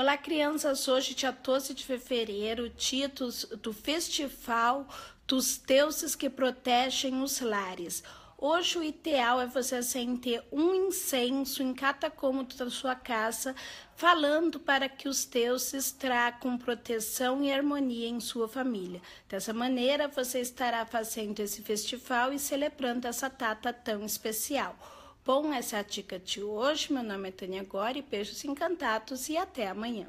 Olá, crianças! Hoje, dia 12 de fevereiro, dia do Festival dos Deuses que Protegem os Lares. Hoje, o ideal é você acender um incenso em cada cômodo da sua casa, falando para que os deuses tragam proteção e harmonia em sua família. Dessa maneira, você estará fazendo esse festival e celebrando essa data tão especial. Bom, essa é a dica de hoje. Meu nome é Tânia Gore, beijos encantados e até amanhã.